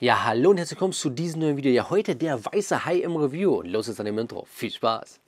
Ja, hallo und herzlich willkommen zu diesem neuen Video. Ja, heute der weiße Hai im Review und los ist an dem Intro. Viel Spaß!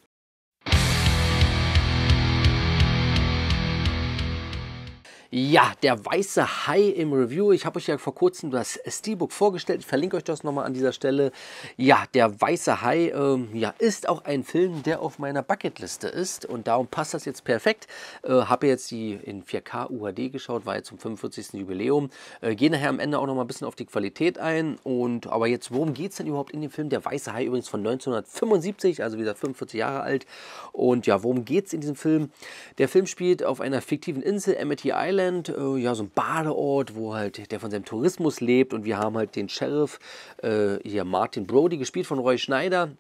Ja, der weiße Hai im Review. Ich habe euch ja vor kurzem das Steelbook vorgestellt. Ich verlinke euch das nochmal an dieser Stelle. Ja, der weiße Hai ähm, ja, ist auch ein Film, der auf meiner Bucketliste ist. Und darum passt das jetzt perfekt. Äh, habe jetzt die in 4K UHD geschaut, war jetzt zum 45. Jubiläum. Äh, Gehe nachher am Ende auch nochmal ein bisschen auf die Qualität ein. Und, aber jetzt, worum geht es denn überhaupt in dem Film? Der weiße Hai übrigens von 1975, also wieder 45 Jahre alt. Und ja, worum geht es in diesem Film? Der Film spielt auf einer fiktiven Insel, Amity Island Land, äh, ja, so ein Badeort, wo halt der von seinem Tourismus lebt. Und wir haben halt den Sheriff, äh, hier Martin Brody, gespielt von Roy Schneider,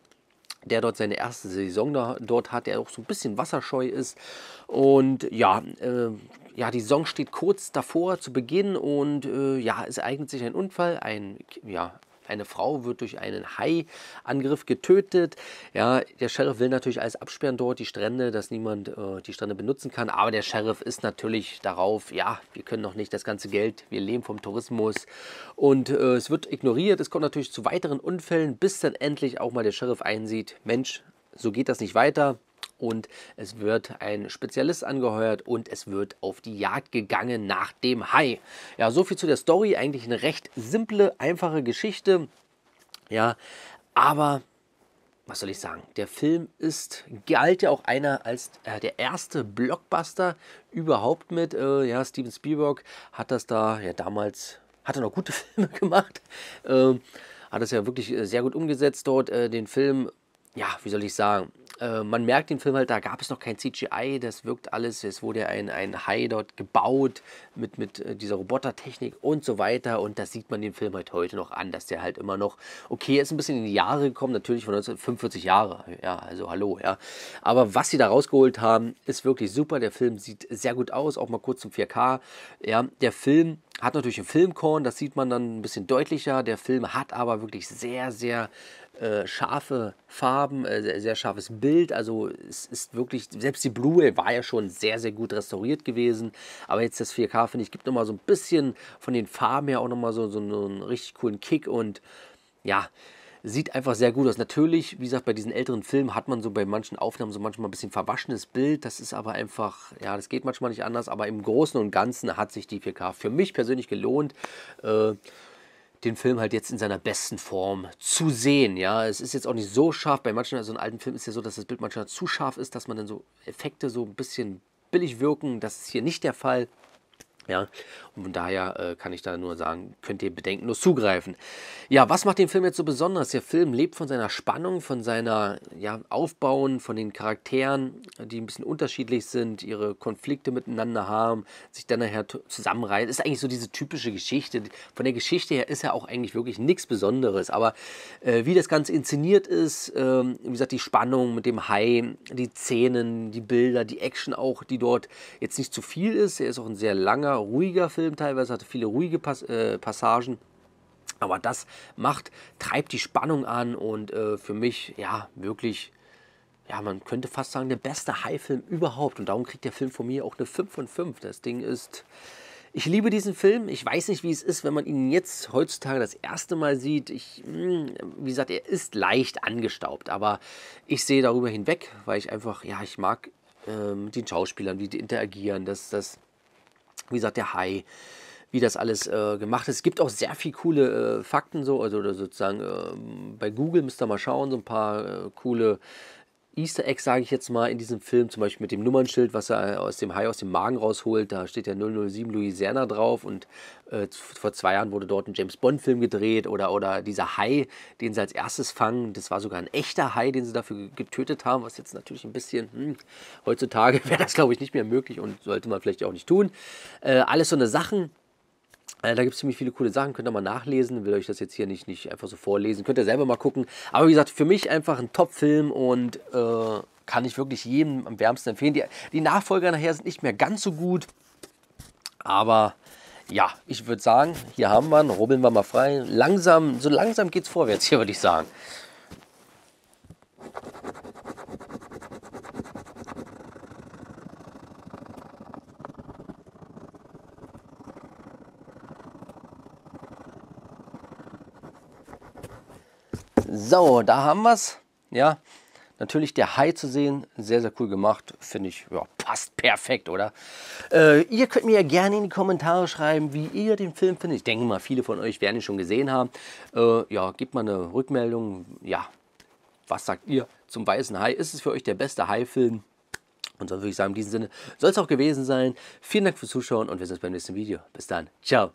der dort seine erste Saison da, dort hat, der auch so ein bisschen wasserscheu ist. Und ja, äh, ja, die Saison steht kurz davor zu Beginn und äh, ja, es eignet sich ein Unfall, ein, ja, eine Frau wird durch einen Hai-Angriff getötet. Ja, der Sheriff will natürlich alles absperren dort, die Strände, dass niemand äh, die Strände benutzen kann. Aber der Sheriff ist natürlich darauf, ja, wir können noch nicht das ganze Geld, wir leben vom Tourismus. Und äh, es wird ignoriert. Es kommt natürlich zu weiteren Unfällen, bis dann endlich auch mal der Sheriff einsieht, Mensch, so geht das nicht weiter und es wird ein Spezialist angeheuert und es wird auf die Jagd gegangen nach dem Hai. Ja, so viel zu der Story. Eigentlich eine recht simple, einfache Geschichte. Ja, aber was soll ich sagen? Der Film ist galt ja auch einer als äh, der erste Blockbuster überhaupt mit. Äh, ja, Steven Spielberg hat das da ja damals hat er noch gute Filme gemacht. Äh, hat das ja wirklich äh, sehr gut umgesetzt dort äh, den Film. Ja, wie soll ich sagen? Äh, man merkt den Film halt, da gab es noch kein CGI, das wirkt alles, es wurde ein, ein Hai dort gebaut mit, mit äh, dieser Robotertechnik und so weiter und das sieht man den Film halt heute noch an, dass der halt immer noch, okay, ist ein bisschen in die Jahre gekommen, natürlich von 1945 Jahre, ja, also hallo, ja, aber was sie da rausgeholt haben, ist wirklich super, der Film sieht sehr gut aus, auch mal kurz zum 4K, ja, der Film hat natürlich einen Filmkorn, das sieht man dann ein bisschen deutlicher. Der Film hat aber wirklich sehr, sehr äh, scharfe Farben, äh, sehr, sehr, scharfes Bild. Also es ist wirklich, selbst die Blu-ray war ja schon sehr, sehr gut restauriert gewesen. Aber jetzt das 4K, finde ich, gibt nochmal so ein bisschen von den Farben her auch nochmal so, so einen richtig coolen Kick. Und ja, sieht einfach sehr gut aus. Natürlich, wie gesagt, bei diesen älteren Filmen hat man so bei manchen Aufnahmen so manchmal ein bisschen verwaschenes Bild. Das ist aber einfach, ja, das geht manchmal nicht anders. Aber im Großen und Ganzen hat sich die 4K für mich persönlich gelohnt. Äh, den Film halt jetzt in seiner besten Form zu sehen. Ja, es ist jetzt auch nicht so scharf. Bei manchen, also in alten Filmen ist ja so, dass das Bild manchmal zu scharf ist, dass man dann so Effekte so ein bisschen billig wirken. Das ist hier nicht der Fall. Ja, und von daher äh, kann ich da nur sagen, könnt ihr bedenkenlos zugreifen. Ja, was macht den Film jetzt so besonders? Der Film lebt von seiner Spannung, von seiner ja, Aufbauen, von den Charakteren, die ein bisschen unterschiedlich sind, ihre Konflikte miteinander haben, sich dann nachher zusammenreißen. Ist eigentlich so diese typische Geschichte. Von der Geschichte her ist ja auch eigentlich wirklich nichts Besonderes. Aber äh, wie das Ganze inszeniert ist, äh, wie gesagt, die Spannung mit dem Hai, die Szenen, die Bilder, die Action auch, die dort jetzt nicht zu viel ist. Er ist auch ein sehr langer ruhiger, Film teilweise, hatte viele ruhige Pas äh, Passagen. Aber das macht, treibt die Spannung an und äh, für mich, ja, wirklich, ja, man könnte fast sagen, der beste High-Film überhaupt. Und darum kriegt der Film von mir auch eine 5 von 5. Das Ding ist, ich liebe diesen Film. Ich weiß nicht, wie es ist, wenn man ihn jetzt heutzutage das erste Mal sieht. Ich, hm, wie gesagt, er ist leicht angestaubt, aber ich sehe darüber hinweg, weil ich einfach, ja, ich mag ähm, den Schauspielern, wie die interagieren, dass das wie gesagt, der Hai, wie das alles äh, gemacht ist. Es gibt auch sehr viele coole äh, Fakten so, also sozusagen äh, bei Google müsst ihr mal schauen, so ein paar äh, coole Easter Egg, sage ich jetzt mal, in diesem Film, zum Beispiel mit dem Nummernschild, was er äh, aus dem Hai aus dem Magen rausholt, da steht ja 007 Louisiana drauf und äh, vor zwei Jahren wurde dort ein James Bond Film gedreht oder, oder dieser Hai, den sie als erstes fangen, das war sogar ein echter Hai, den sie dafür getötet haben, was jetzt natürlich ein bisschen, hm, heutzutage wäre das glaube ich nicht mehr möglich und sollte man vielleicht auch nicht tun. Äh, alles so eine Sachen, äh, da gibt es ziemlich viele coole Sachen, könnt ihr mal nachlesen, will euch das jetzt hier nicht, nicht einfach so vorlesen, könnt ihr selber mal gucken. Aber wie gesagt, für mich einfach ein Top-Film und äh, kann ich wirklich jedem am wärmsten empfehlen. Die, die Nachfolger nachher sind nicht mehr ganz so gut, aber ja, ich würde sagen, hier haben wir ihn, rubbeln wir mal frei. Langsam, so langsam geht's vorwärts hier, würde ich sagen. So, da haben wir es. Ja, natürlich der Hai zu sehen. Sehr, sehr cool gemacht. Finde ich, ja, passt perfekt, oder? Äh, ihr könnt mir ja gerne in die Kommentare schreiben, wie ihr den Film findet. Ich denke mal, viele von euch werden ihn schon gesehen haben. Äh, ja, gebt mal eine Rückmeldung. Ja, was sagt ihr zum Weißen Hai? Ist es für euch der beste Hai-Film? Und sonst würde ich sagen, in diesem Sinne soll es auch gewesen sein. Vielen Dank fürs Zuschauen und wir sehen uns beim nächsten Video. Bis dann. Ciao.